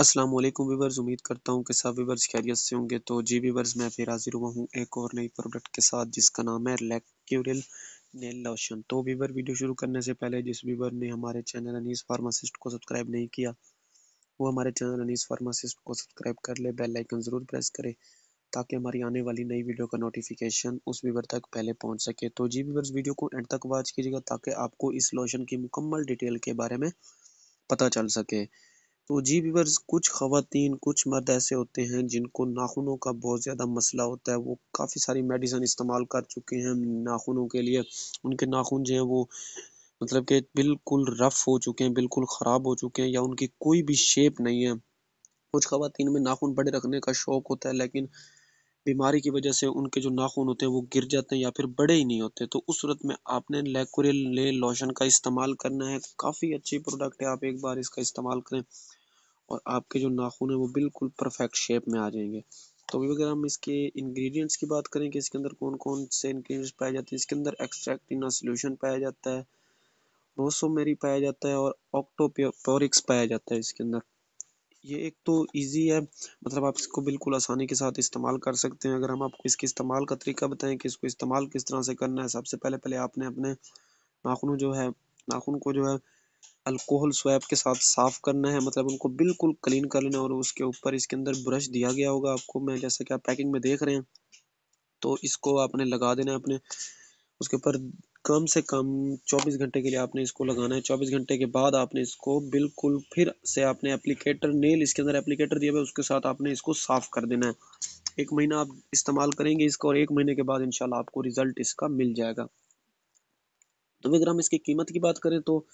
अस्सलाम वालेकुम वीवर्स उम्मीद करता हूँ कि सब वीवर्स खैरियत से होंगे तो जी वीवर्स मैं फिर हाजिर हुआ हूँ एक और नई प्रोडक्ट के साथ जिसका नाम है लेक्यूरल नेल लोशन तो वीवर वीडियो शुरू करने से पहले जिस वीवर ने हमारे चैनल अनीस फार्मासिस्ट को सब्सक्राइब नहीं किया वो हमारे चैनल अनीस फार्मासिस्ट को सब्सक्राइब कर ले बेल आइकन ज़रूर प्रेस करे ताकि हमारी आने वाली नई वीडियो का नोटिफिकेशन उस वीवर तक पहले पहुँच सके तो जी वीवर्स वीडियो को एंड तक वॉच कीजिएगा ताकि आपको इस लोशन की मुकम्मल डिटेल के बारे में पता चल सके तो जी वीवर्स कुछ खातन कुछ मर्द ऐसे होते हैं जिनको नाखूनों का बहुत ज़्यादा मसला होता है वो काफ़ी सारी मेडिसिन इस्तेमाल कर चुके हैं नाखूनों के लिए उनके नाखून जो हैं वो मतलब कि बिल्कुल रफ़ हो चुके हैं बिल्कुल ख़राब हो चुके हैं या उनकी कोई भी शेप नहीं है कुछ खातन में नाखून बड़े रखने का शौक़ होता है लेकिन बीमारी की वजह से उनके जो नाखून होते हैं वो गिर जाते हैं या फिर बड़े ही नहीं होते तो उस सूरत में आपने लेकोरियल ले लोशन का इस्तेमाल करना है काफ़ी अच्छी प्रोडक्ट है आप एक बार इसका इस्तेमाल करें और आपके जो नाखून हैं वो बिल्कुल परफेक्ट शेप में आ जाएंगे तो अभी अगर हम इसके इंग्रेडिएंट्स की बात करें कि इसके अंदर कौन कौन से इंग्रेडिएंट्स पाए जाते हैं इसके अंदर एक्सट्रैक्ट इना सोल्यूशन पाया जाता है रोसोमेरी पाया जाता है और ऑक्टोपोरिक्स पाया जाता है इसके अंदर ये एक तो इजी है मतलब आप इसको बिल्कुल आसानी के साथ इस्तेमाल कर सकते हैं अगर हम आपको इसके इस्तेमाल का तरीका बताएं कि इसको इस्तेमाल किस तरह से करना है सबसे पहले पहले आपने अपने नाखनों जो है नाखून को जो है अल्कोहल स्वैप के साथ साफ करना है मतलब उनको बिल्कुल क्लीन कर लेना और उसके ऊपर इसके अंदर ब्रश दिया गया होगा आपको मैं जैसे कि आप पैकिंग में देख रहे हैं तो इसको आपने लगा देना है अपने उसके ऊपर कम से कम 24 घंटे के लिए आपने इसको लगाना है 24 घंटे के बाद आपने इसको बिल्कुल फिर से आपने एप्लीकेटर नेल इसके अंदर एप्लीकेटर दिया हुआ है उसके साथ आपने इसको साफ़ कर देना है एक महीना आप इस्तेमाल करेंगे इसको और एक महीने के बाद इंशाल्लाह आपको रिज़ल्ट इसका मिल जाएगा तो अगर हम इसकी कीमत की बात करें तो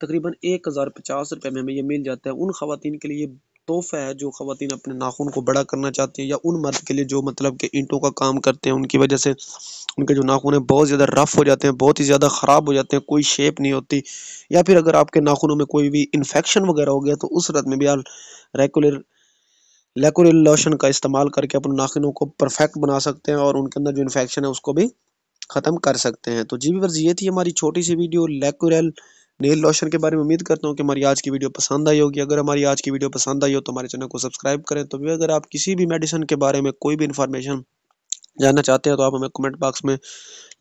तकरीबन एक हज़ार पचास रुपये में हमें यह मिल जाता है उन खातन के लिए तोहफ़ा है जो खातन अपने नाखून को बड़ा करना चाहती हैं या उन मर्द के लिए जो मतलब कि ईंटों का काम करते हैं उनकी वजह से उनके जो नाखून हैं बहुत ज़्यादा रफ़ हो जाते हैं बहुत ही ज़्यादा ख़राब हो जाते हैं कोई शेप नहीं होती या फिर अगर आपके नाखूनों में कोई भी इन्फेक्शन वगैरह हो गया तो उस रत में भी आप रेगुलर लेकुलर लोशन का इस्तेमाल करके अपने नाखूनों को परफेक्ट बना सकते हैं और उनके अंदर जो इन्फेक्शन है उसको भी ख़त्म कर सकते हैं तो जी वर्ज ये थी हमारी छोटी सी वीडियो लेकुरल नील रोशन के बारे में उम्मीद करता हूँ कि हमारी आज की वीडियो पसंद आई होगी अगर हमारी आज की वीडियो पसंद आई हो तो हमारे चैनल को सब्सक्राइब करें तो भी अगर आप किसी भी मेडिसिन के बारे में कोई भी इन्फॉर्मेशन जानना चाहते हैं तो आप हमें कमेंट बॉक्स में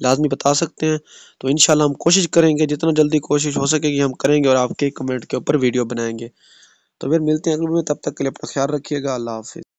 लाजमी बता सकते हैं तो इन हम कोशिश करेंगे जितना जल्दी कोशिश हो सकेगी हम करेंगे और आपके कमेंट के ऊपर वीडियो बनाएंगे तो फिर मिलते हैं अगले में तब तक के लिए अपना ख्याल रखिएगा अल्लाह हाफिज़